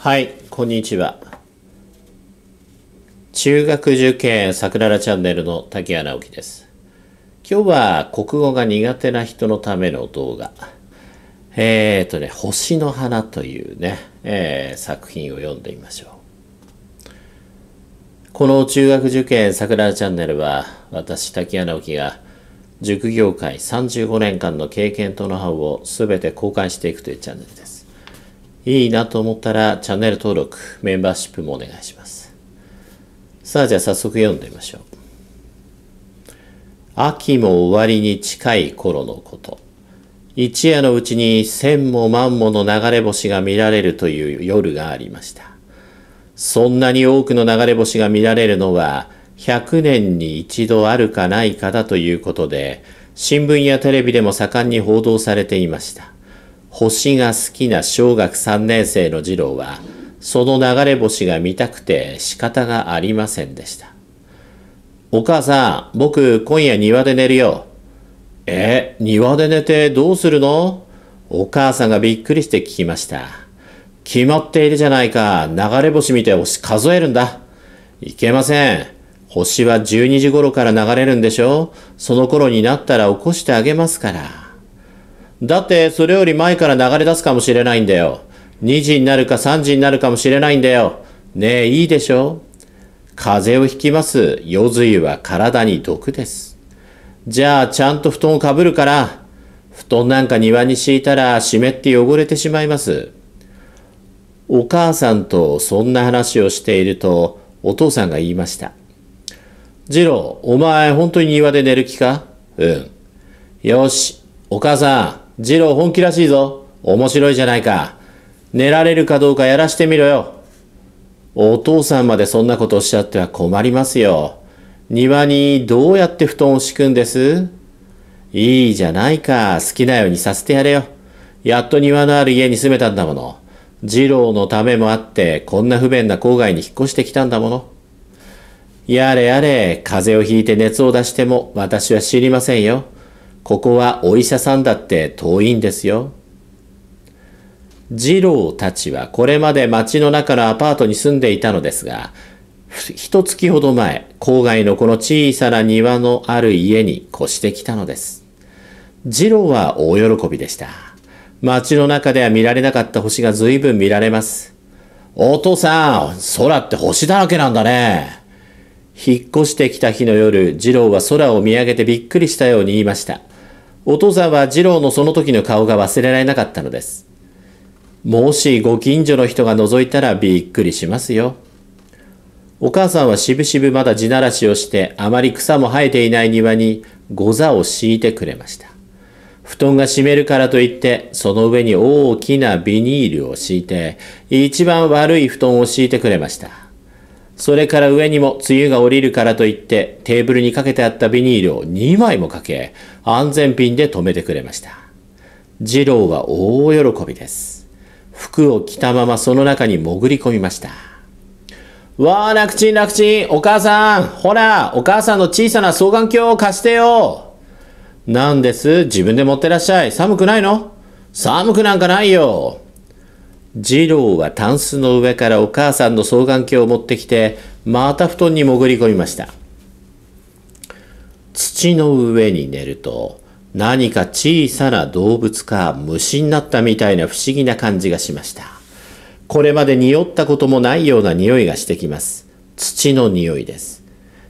はい、こんにちは。中学受験さくららチャンネルの竹谷直樹です。今日は国語が苦手な人のための動画。えーとね、星の花というね、えー、作品を読んでみましょう。この中学受験さくららチャンネルは、私竹谷直樹が塾業界35年間の経験とノウハウを全て公開していくというチャンネルです。いいなと思ったらチャンネル登録、メンバーシップもお願いします。さあじゃあ早速読んでみましょう。秋も終わりに近い頃のこと。一夜のうちに千も万もの流れ星が見られるという夜がありました。そんなに多くの流れ星が見られるのは100年に一度あるかないかだということで、新聞やテレビでも盛んに報道されていました。星が好きな小学3年生の次郎は、その流れ星が見たくて仕方がありませんでした。お母さん、僕今夜庭で寝るよ。え、庭で寝てどうするのお母さんがびっくりして聞きました。決まっているじゃないか。流れ星見て星数えるんだ。いけません。星は12時頃から流れるんでしょその頃になったら起こしてあげますから。だってそれより前から流れ出すかもしれないんだよ。2時になるか3時になるかもしれないんだよ。ねえ、いいでしょ風邪をひきます。夜露は体に毒です。じゃあ、ちゃんと布団をかぶるから、布団なんか庭に敷いたら湿って汚れてしまいます。お母さんとそんな話をしていると、お父さんが言いました。次郎、お前本当に庭で寝る気かうん。よし、お母さん、ジロー本気らしいぞ。面白いじゃないか。寝られるかどうかやらしてみろよ。お父さんまでそんなことおっしゃっては困りますよ。庭にどうやって布団を敷くんですいいじゃないか。好きなようにさせてやれよ。やっと庭のある家に住めたんだもの。二郎のためもあって、こんな不便な郊外に引っ越してきたんだもの。やれやれ、風邪をひいて熱を出しても私は知りませんよ。ここはお医者さんだって遠いんですよ。二郎たちはこれまで町の中のアパートに住んでいたのですが、一月ほど前、郊外のこの小さな庭のある家に越してきたのです。二郎は大喜びでした。街の中では見られなかった星が随分見られます。お父さん、空って星だらけなんだね。引っ越してきた日の夜、二郎は空を見上げてびっくりしたように言いました。音沢二郎のその時の顔が忘れられなかったのです。もしご近所の人が覗いたらびっくりしますよ。お母さんはしぶしぶまだ地ならしをしてあまり草も生えていない庭にご座を敷いてくれました。布団が湿るからといってその上に大きなビニールを敷いて一番悪い布団を敷いてくれました。それから上にも梅雨が降りるからといってテーブルにかけてあったビニールを2枚もかけ安全ピンで留めてくれました。次郎は大喜びです。服を着たままその中に潜り込みました。わあ、楽ちん楽ちん、お母さん、ほら、お母さんの小さな双眼鏡を貸してよ。なんです自分で持ってらっしゃい。寒くないの寒くなんかないよ。次郎はタンスの上からお母さんの双眼鏡を持ってきて、また布団に潜り込みました。土の上に寝ると、何か小さな動物か虫になったみたいな不思議な感じがしました。これまで匂ったこともないような匂いがしてきます。土の匂いです。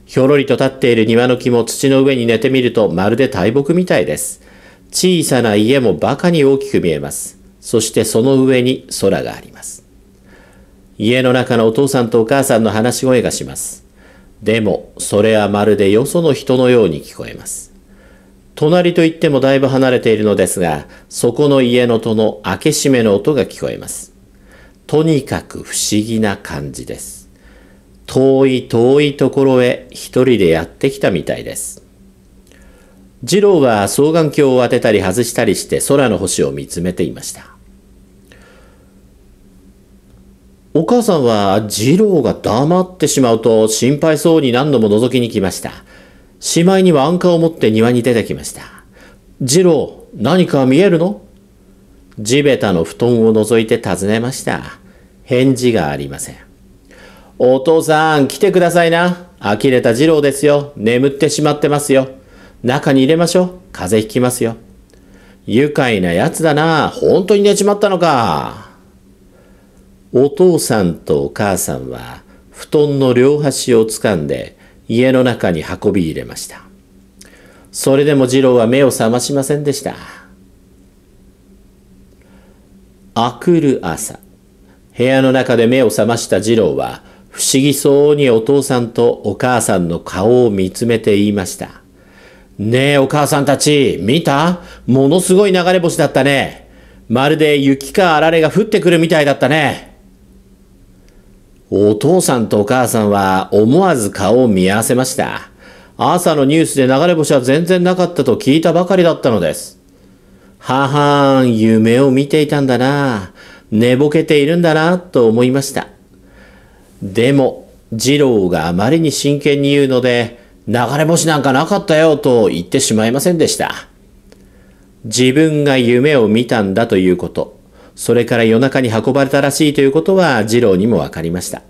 ひょろりと立っている庭の木も土の上に寝てみるとまるで大木みたいです。小さな家もバカに大きく見えます。そしてその上に空があります。家の中のお父さんとお母さんの話し声がします。でも、それはまるでよその人のように聞こえます。隣といってもだいぶ離れているのですが、そこの家の戸の開け閉めの音が聞こえます。とにかく不思議な感じです。遠い遠いところへ一人でやってきたみたいです。次郎は双眼鏡を当てたり外したりして空の星を見つめていました。お母さんは二郎が黙ってしまうと心配そうに何度も覗きに来ました。しまいには安価を持って庭に出てきました。二郎、何か見えるの地べたの布団を覗いて尋ねました。返事がありません。お父さん、来てくださいな。呆れた二郎ですよ。眠ってしまってますよ。中に入れましょう。風邪ひきますよ。愉快な奴だな。本当に寝ちまったのか。お父さんとお母さんは布団の両端をつかんで家の中に運び入れました。それでも次郎は目を覚ましませんでした。あくる朝、部屋の中で目を覚ました次郎は、不思議そうにお父さんとお母さんの顔を見つめて言いました。ねえお母さんたち、見たものすごい流れ星だったね。まるで雪かあられが降ってくるみたいだったね。お父さんとお母さんは思わず顔を見合わせました。朝のニュースで流れ星は全然なかったと聞いたばかりだったのです。ははーん、夢を見ていたんだな。寝ぼけているんだな、と思いました。でも、二郎があまりに真剣に言うので、流れ星なんかなかったよ、と言ってしまいませんでした。自分が夢を見たんだということ。それから夜中に運ばれたらしいということは次郎にもわかりました。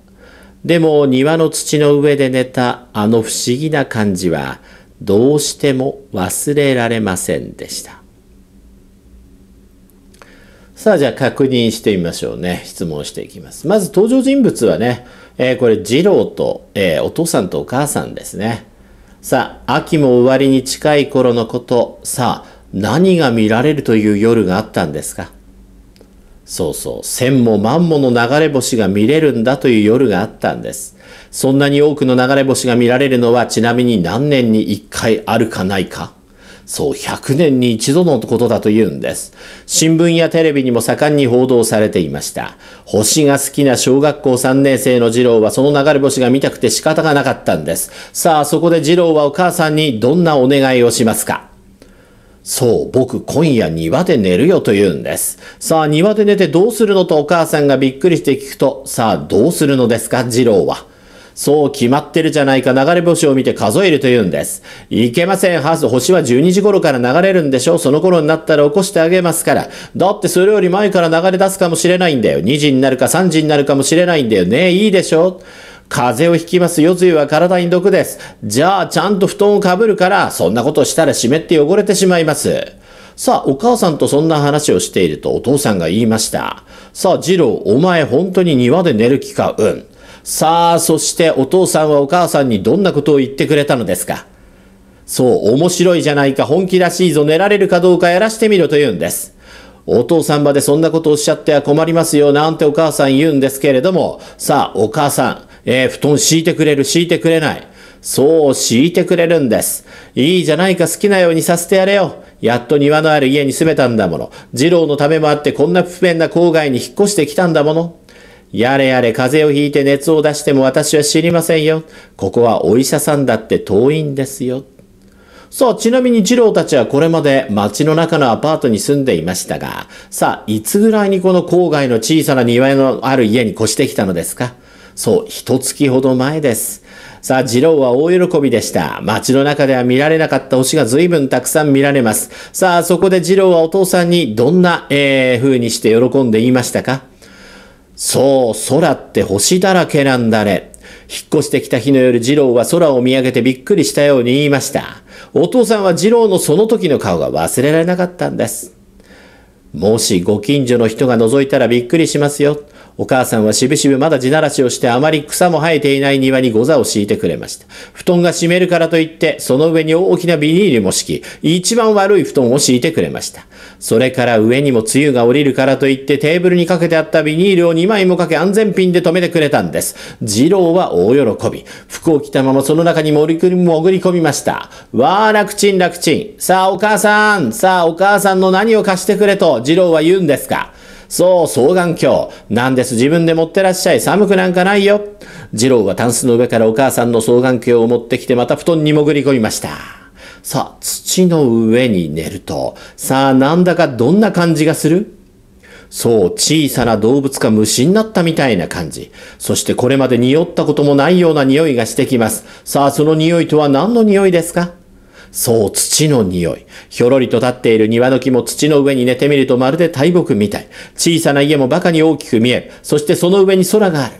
でも庭の土の上で寝たあの不思議な感じはどうしても忘れられませんでした。さあじゃあ確認してみましょうね。質問していきます。まず登場人物はね、えー、これ次郎と、えー、お父さんとお母さんですね。さあ、秋も終わりに近い頃のこと、さあ、何が見られるという夜があったんですかそうそう、千も万もの流れ星が見れるんだという夜があったんです。そんなに多くの流れ星が見られるのはちなみに何年に一回あるかないかそう、100年に一度のことだと言うんです。新聞やテレビにも盛んに報道されていました。星が好きな小学校3年生の次郎はその流れ星が見たくて仕方がなかったんです。さあ、そこで二郎はお母さんにどんなお願いをしますかそう、僕今夜庭で寝るよと言うんです。さあ、庭で寝てどうするのとお母さんがびっくりして聞くと、さあ、どうするのですか、次郎は。そう決まってるじゃないか、流れ星を見て数えると言うんです。いけません、はず、星は12時頃から流れるんでしょその頃になったら起こしてあげますから。だってそれより前から流れ出すかもしれないんだよ。2時になるか3時になるかもしれないんだよね。いいでしょ風邪をひきます。夜露は体に毒です。じゃあ、ちゃんと布団をかぶるから、そんなことしたら湿って汚れてしまいます。さあ、お母さんとそんな話をしているとお父さんが言いました。さあ、次郎、お前本当に庭で寝る気かうん。さあ、そしてお父さんはお母さんにどんなことを言ってくれたのですかそう、面白いじゃないか、本気らしいぞ、寝られるかどうかやらしてみろと言うんです。お父さんまでそんなことをおっしゃっては困りますよ、なんてお母さん言うんですけれども、さあ、お母さん、えー、布団敷いてくれる、敷いてくれない。そう敷いてくれるんです。いいじゃないか好きなようにさせてやれよ。やっと庭のある家に住めたんだもの。二郎のためもあってこんな不便な郊外に引っ越してきたんだもの。やれやれ風邪をひいて熱を出しても私は知りませんよ。ここはお医者さんだって遠いんですよ。さあ、ちなみに二郎たちはこれまで街の中のアパートに住んでいましたが、さあ、いつぐらいにこの郊外の小さな庭のある家に越してきたのですかそう、一月ほど前です。さあ、次郎は大喜びでした。街の中では見られなかった星が随分たくさん見られます。さあ、そこで次郎はお父さんにどんな、えー、風にして喜んで言いましたかそう、空って星だらけなんだね。引っ越してきた日の夜、次郎は空を見上げてびっくりしたように言いました。お父さんは次郎のその時の顔が忘れられなかったんです。もしご近所の人が覗いたらびっくりしますよ。お母さんはしぶしぶまだ地ならしをしてあまり草も生えていない庭にござを敷いてくれました。布団が湿るからといって、その上に大きなビニールも敷き、一番悪い布団を敷いてくれました。それから上にも梅雨が降りるからといってテーブルにかけてあったビニールを2枚もかけ安全ピンで止めてくれたんです。二郎は大喜び。服を着たままその中に潜り込みました。わー楽ちん楽ちん。さあお母さん、さあお母さんの何を貸してくれと二郎は言うんですか。そう、双眼鏡。なんです、自分で持ってらっしゃい。寒くなんかないよ。次郎はタンスの上からお母さんの双眼鏡を持ってきてまた布団に潜り込みました。さあ、土の上に寝ると、さあ、なんだかどんな感じがするそう、小さな動物か虫になったみたいな感じ。そしてこれまで匂ったこともないような匂いがしてきます。さあ、その匂いとは何の匂いですかそう、土の匂い。ひょろりと立っている庭の木も土の上に寝てみるとまるで大木みたい。小さな家も馬鹿に大きく見える。そしてその上に空がある。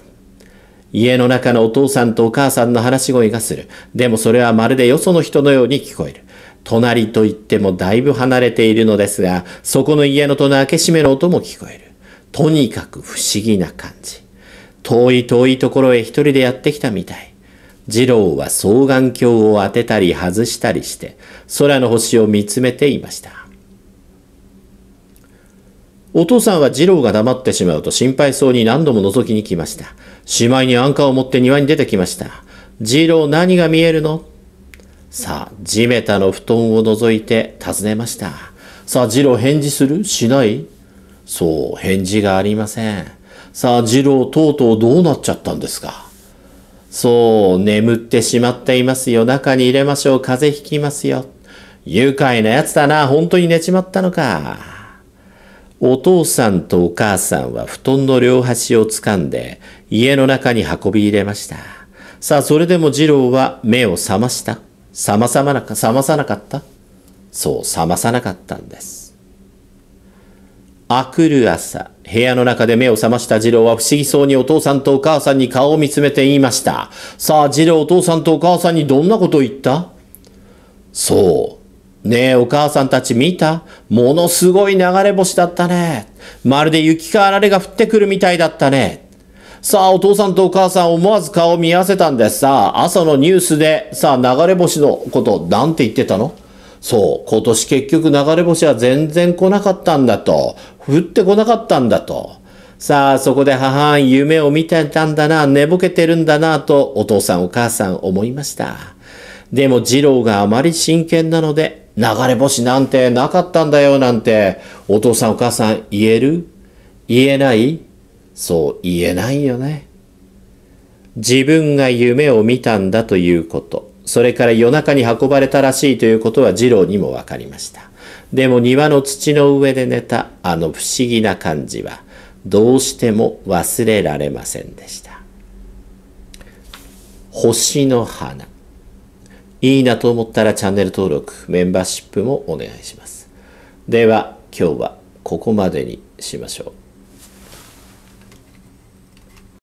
家の中のお父さんとお母さんの話し声がする。でもそれはまるでよその人のように聞こえる。隣と言ってもだいぶ離れているのですが、そこの家の戸の開け閉めの音も聞こえる。とにかく不思議な感じ。遠い遠いところへ一人でやってきたみたい。次郎は双眼鏡を当てたり外したりして、空の星を見つめていました。お父さんは次郎が黙ってしまうと心配そうに何度も覗きに来ました。しまいにアンカーを持って庭に出てきました。次郎何が見えるのさあ、地べたの布団を覗いて尋ねました。さあ、次郎返事するしないそう、返事がありません。さあ、次郎とうとうどうなっちゃったんですかそう、眠ってしまっていますよ。中に入れましょう。風邪ひきますよ。愉快なやつだな。本当に寝ちまったのか。お父さんとお母さんは布団の両端を掴んで、家の中に運び入れました。さあ、それでも二郎は目を覚ました。覚まさなか、覚まさなかったそう、覚まさなかったんです。あくる朝、部屋の中で目を覚ました次郎は不思議そうにお父さんとお母さんに顔を見つめて言いました。さあ、次郎お父さんとお母さんにどんなことを言ったそう。ねえ、お母さんたち見たものすごい流れ星だったね。まるで雪かあられが降ってくるみたいだったね。さあ、お父さんとお母さん思わず顔を見合わせたんです。さあ、朝のニュースで、さあ、流れ星のこと、なんて言ってたのそう、今年結局流れ星は全然来なかったんだと。降ってこなかったんだと。さあ、そこで母は夢を見てたんだな、寝ぼけてるんだな、とお父さんお母さん思いました。でも二郎があまり真剣なので、流れ星なんてなかったんだよなんて、お父さんお母さん言える言えないそう言えないよね。自分が夢を見たんだということ。それから夜中に運ばれたらしいということは二郎にも分かりました。でも庭の土の上で寝たあの不思議な感じは、どうしても忘れられませんでした。星の花。いいなと思ったらチャンネル登録、メンバーシップもお願いします。では今日はここまでにしましょう。